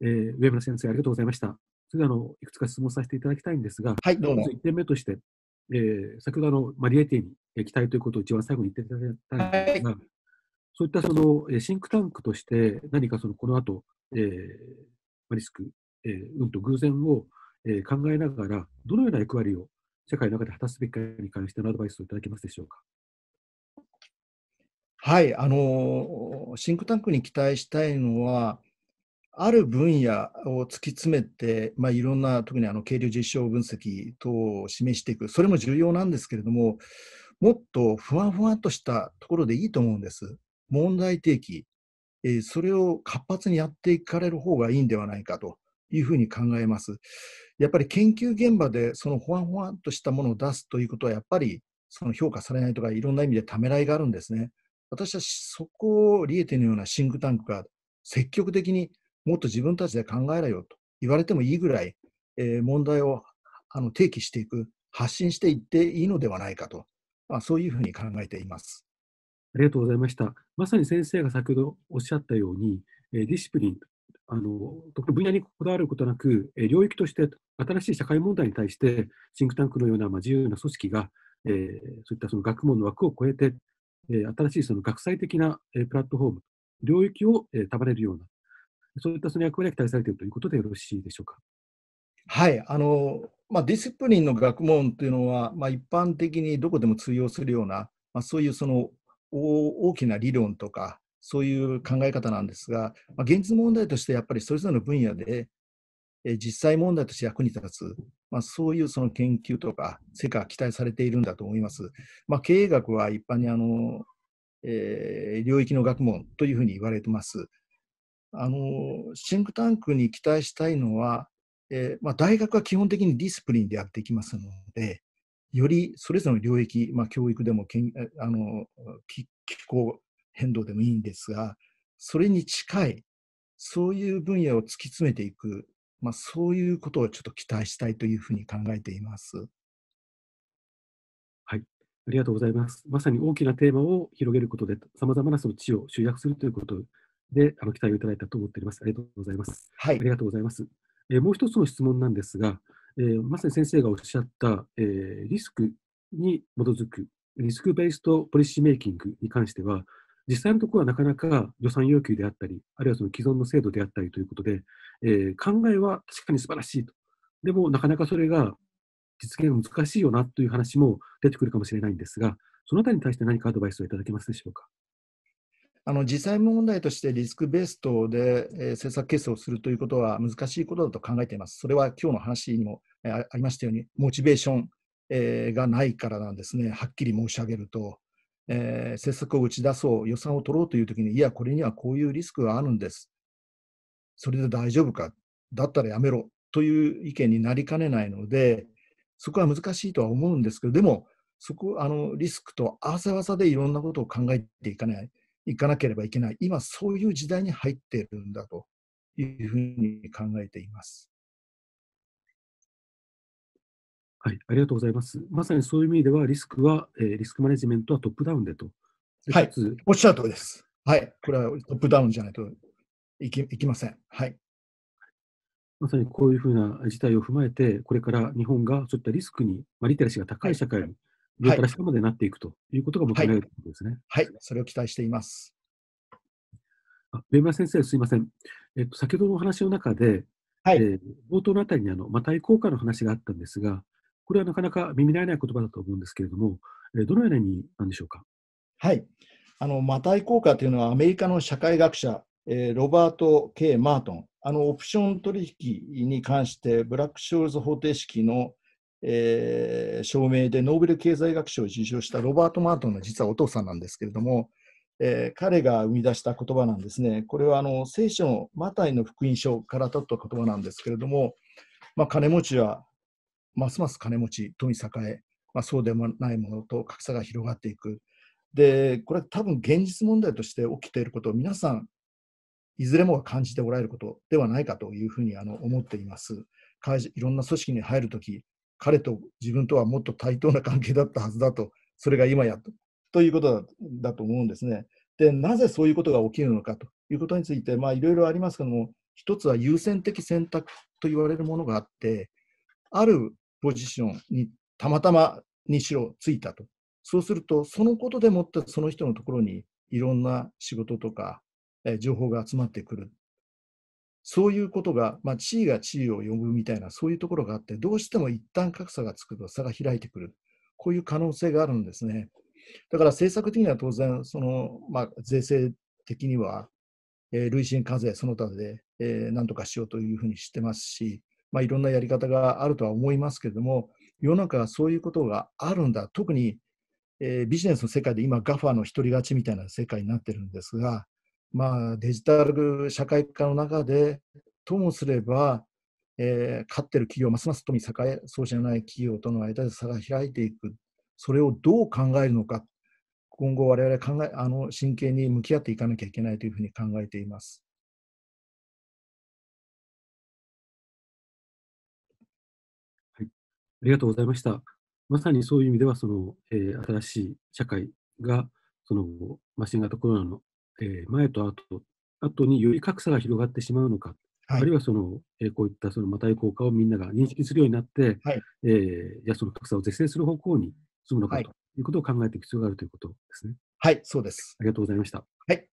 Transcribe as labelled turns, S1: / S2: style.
S1: えー、上村先生、ありがとうございました。それであの、いくつか質問させていただきたいんですが、はい、どうぞ1点目として、えー、先ほどあの、マリエティに期待ということを一番最後に言っていただいたんですが、はい、そういったその、シンクタンクとして、何かその、この後、えー、リスク、えー、運と偶然を、えー、考えながら、どのような役割を社会の中で果たすべきかに関してのアドバイスをいただけますでしょうか。
S2: はい、あのシンクタンクに期待したいのは、ある分野を突き詰めて、まあ、いろんな特にあの経流実証分析等を示していくそれも重要なんですけれどももっとふわふわとしたところでいいと思うんです問題提起、えー、それを活発にやっていかれる方がいいんではないかというふうに考えますやっぱり研究現場でそのほわほわとしたものを出すということはやっぱりその評価されないとかいろんな意味でためらいがあるんですね私はそこをリエテのようなシンクタンクが積極的にもっと自分たちで考えろよと言われてもいいぐらい、えー、問題をあの提起していく、発信していっていいのではないかと、まあ、そういうふうに考えています。
S1: ありがとうございました。まさに先生が先ほどおっしゃったように、えー、ディシプリン、あの特に分野にこだわることなく、えー、領域として新しい社会問題に対して、シンクタンクのような、まあ、自由な組織が、えー、そういったその学問の枠を超えて、えー、新しいその学際的な、えー、プラットフォーム、領域を、えー、束ねるような、
S2: そういったその役割が期待されているということでよろしいでしょうか。はいあのまあ、ディスプリンの学問というのは、まあ、一般的にどこでも通用するような、まあ、そういうその大きな理論とか、そういう考え方なんですが、まあ、現実問題としてやっぱりそれぞれの分野で、え実際問題として役に立つ、まあ、そういうその研究とか、成果が期待されているんだと思います。まあ、経営学は一般にあの、えー、領域の学問というふうに言われてます。あのシンクタンクに期待したいのは、えー、まあ、大学は基本的にディスプリンでやっていきますので、よりそれぞれの領域、まあ、教育でもけんあの気候変動でもいいんですが、それに近い、そういう分野を突き詰めていく、まあ、そういうことをちょっと期待したいというふうに考えています。はい、ありがとうございます。まさに大きなテーマ
S1: を広げることで、さまざまなその地を集約するということであの期待をいただいたと思っております。ありがとうございます。はい、ありがとうございます。えー、もう一つの質問なんですが、えー、まさに先生がおっしゃった、えー、リスクに基づくリスクベースとポリシーメイキングに関しては、実際のところはなかなか予算要求であったり、あるいはその既存の制度であったりということで、えー、考えは確かに素晴らしいと。でも、なかなかそれが実現難しいよなという話も出てくるかもしれないんですが、そのあたりに対して何かアドバイスをいただ
S2: けますでしょうか。あの実際問題としてリスクベーストで、えー、政策決定をするということは難しいことだと考えています。それは今日の話にも、えー、ありましたように、モチベーション、えー、がないからなんですね、はっきり申し上げると、えー、政策を打ち出そう、予算を取ろうというときに、いや、これにはこういうリスクがあるんです、それで大丈夫か、だったらやめろという意見になりかねないので、そこは難しいとは思うんですけど、でも、そこあのリスクと合わせ技でいろんなことを考えていかない。いかなければいけない。今、そういう時代に入っているんだというふうに考えています。
S1: はい、ありがとうございます。まさにそういう意味では、リスクは、えー、リスクマネジメントはトップダウンでと。はい、
S2: おっしゃる通りです。はい、これはトップダウンじゃないといきいきません。はい。
S1: まさにこういうふうな事態を踏まえて、これから日本がそういったリスクに、まあ、リテラシーが高い社会に上から下までなっていくということが求められるということですね、はい。はい、それを期待しています。あ上村先生、すみません。えっと、先ほどのお話の中で、はい、えー、冒頭のあたりにあの、またい効果の話があったんですが、
S2: これはなかなか耳慣れない言葉だと思うんですけれども、えー、どのような意味なんでしょうか。はい。あの、マタイ効果というのはアメリカの社会学者、えー、ロバート・ K・ マートン、あのオプション取引に関して、ブラック・ショールズ方程式のえー、証明でノーベル経済学賞を受賞したロバート・マートンの実はお父さんなんですけれども、えー、彼が生み出した言葉なんですね。これはあの聖書のマタイの福音書から取った言葉なんですけれども、まあ、金持ちはますます金持ち、富栄え、まあ、そうでもないものと格差が広がっていく。で、これは多分現実問題として起きていることを皆さん、いずれもが感じておられることではないかというふうにあの思っています。いろんな組織に入るとき、彼と自分とはもっと対等な関係だったはずだと、それが今やとということだと思うんですね。で、なぜそういうことが起きるのかということについて、まあ、いろいろありますけども、一つは優先的選択と言われるものがあって、あるポジションにたまたまにしろついたと。そうすると、そのことでもってその人のところにいろんな仕事とか、え情報が集まってくるそういうことが、まあ、地位が地位を呼ぶみたいな、そういうところがあって、どうしても一旦格差がつくと差が開いてくる、こういう可能性があるんですね。だから政策的には当然、そのまあ、税制的には、えー、累進課税その他で、えー、何とかしようというふうにしてますし、まあ、いろんなやり方があるとは思いますけれども、世の中はそういうことがあるんだ、特に、えー、ビジネスの世界で今、GAFA の独り勝ちみたいな世界になってるんですが、まあ、デジタル社会化の中で、ともすれば、えー、勝ってる企業、ますます富栄え、そうじゃない企業との間で差が開いていく、それをどう考えるのか、今後、我々考えあの真剣に向き合っていかなきゃいけないというふうに考えています。
S1: はい、ありがとうございました。まさにそういう意味では、そのえー、新しい社会がその、まあ、新型コロナのえー、前と後、後により格差が広がってしまうのか、はい、あるいはその、えー、こういったそのまたい効果をみんなが認識するようになって、はいえー、じゃその格差を是正する方向に進むのかということを考えていく必要があるということですね。はい、そうです。ありがとうございました。はい。